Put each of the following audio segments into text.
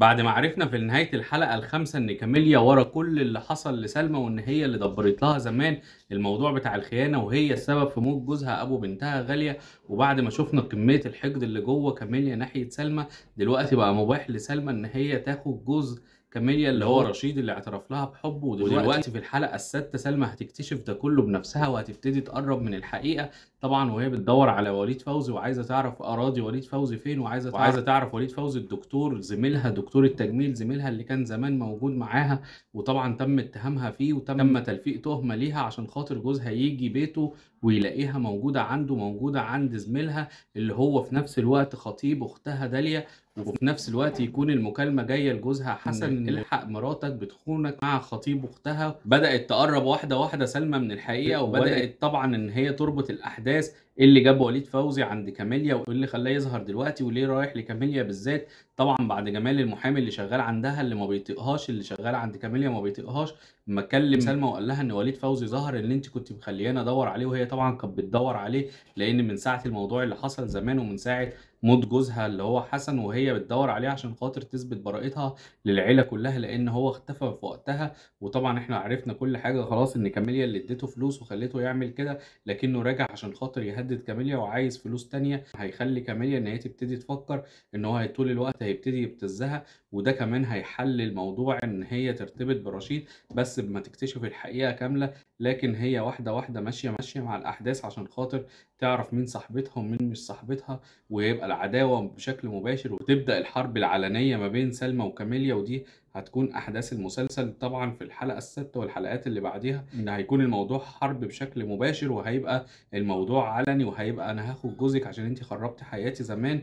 بعد ما عرفنا في نهاية الحلقة الخامسة إن كاميليا ورا كل اللي حصل لسلمى وإن هي اللي دبرت لها زمان الموضوع بتاع الخيانة وهي السبب في موت جوزها أبو بنتها غالية وبعد ما شفنا كمية الحقد اللي جوه كاميليا ناحية سلمى دلوقتي بقى مباح لسلمى إن هي تاخد جوز كاميليا اللي هو رشيد اللي اعترف لها بحبه ودلوقتي, ودلوقتي في الحلقه السادسه سلمى هتكتشف ده كله بنفسها وهتبتدي تقرب من الحقيقه طبعا وهي بتدور على وليد فوزي وعايزه تعرف اراضي وليد فوزي فين وعايزه تعرف وعايزه تعرف وليد فوزي الدكتور زميلها دكتور التجميل زميلها اللي كان زمان موجود معاها وطبعا تم اتهامها فيه وتم تم تلفيق تهمه ليها عشان خاطر جوزها يجي بيته ويلاقيها موجوده عنده موجوده عند زميلها اللي هو في نفس الوقت خطيب اختها داليا وفي نفس الوقت يكون المكالمه جايه لجوزها حسن الحق مراتك بتخونك مع خطيب اختها بدات تقرب واحده واحده سلمى من الحقيقه وبدات طبعا ان هي تربط الاحداث ايه اللي جاب وليد فوزي عند كاميليا وايه اللي خلاه يظهر دلوقتي وليه رايح لكاميليا بالذات طبعا بعد جمال المحامي اللي شغال عندها اللي ما بيطيقهاش اللي شغال عند كاميليا ما بيطيقهاش ما كلم سلمى وقال لها ان وليد فوزي ظهر اللي انت كنت مخليانا ادور عليه وهي طبعا كانت بتدور عليه لان من ساعه الموضوع اللي حصل زمان ومن ساعه موت جوزها اللي هو حسن وهي بتدور عليه عشان خاطر تثبت براءتها للعيله كلها لان هو اختفى في وقتها وطبعا احنا عرفنا كل حاجه خلاص ان كاميليا اللي اديته فلوس وخليته يعمل كده لكنه راجع عشان خاطر يهدد هيهدد كاميليا وعايز فلوس تانية هيخلي كاميليا ان هي تبتدي تفكر ان هو طول الوقت هيبتدي يبتزها وده كمان هيحل الموضوع ان هي ترتبط برشيد بس بما تكتشف الحقيقه كامله لكن هي واحده واحده ماشيه ماشيه مع الاحداث عشان خاطر تعرف مين صاحبتها ومين مش صاحبتها ويبقى العداوه بشكل مباشر وتبدا الحرب العلنيه ما بين سلمى وكاميليا ودي هتكون احداث المسلسل طبعا في الحلقه السادسه والحلقات اللي بعديها ان هيكون الموضوع حرب بشكل مباشر وهيبقى الموضوع علني وهيبقى انا هاخد جوزك عشان انت خربت حياتي زمان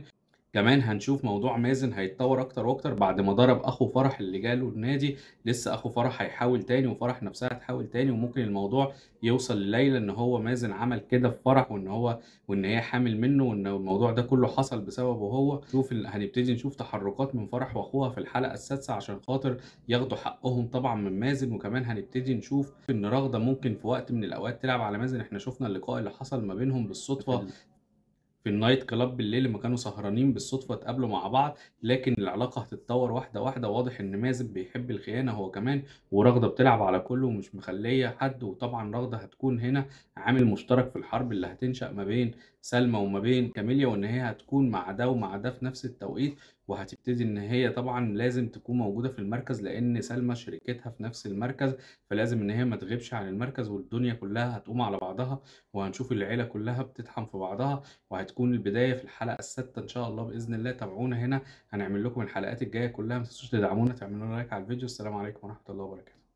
كمان هنشوف موضوع مازن هيتطور اكتر واكتر بعد ما ضرب اخو فرح اللي جاله النادي لسه اخو فرح هيحاول تاني وفرح نفسها هتحاول تاني وممكن الموضوع يوصل لليلى ان هو مازن عمل كده في فرح وان هو وان هي حامل منه وان الموضوع ده كله حصل بسببه هو شوف هنبتدي نشوف تحركات من فرح واخوها في الحلقه السادسه عشان خاطر ياخدوا حقهم طبعا من مازن وكمان هنبتدي نشوف ان رغده ممكن في وقت من الاوقات تلعب على مازن احنا شفنا اللقاء اللي حصل ما بينهم بالصدفه في النايت كلاب بالليل لما كانوا سهرانين بالصدفة اتقابلوا مع بعض لكن العلاقة هتتطور واحدة واحدة واضح إن مازن بيحب الخيانة هو كمان ورغدة بتلعب على كله ومش مخلية حد وطبعا رغدة هتكون هنا عامل مشترك في الحرب اللي هتنشأ ما بين سلمى وما بين كاميليا وان هي هتكون مع ده ومع ده في نفس التوقيت وهتبتدي ان هي طبعا لازم تكون موجوده في المركز لان سلمى شركتها في نفس المركز فلازم ان هي ما تغيبش عن المركز والدنيا كلها هتقوم على بعضها وهنشوف العيله كلها بتطحن في بعضها وهتكون البدايه في الحلقه السادسه ان شاء الله باذن الله تابعونا هنا هنعمل لكم الحلقات الجايه كلها ما تنسوش تدعمونا تعملوا لايك على الفيديو السلام عليكم ورحمه الله وبركاته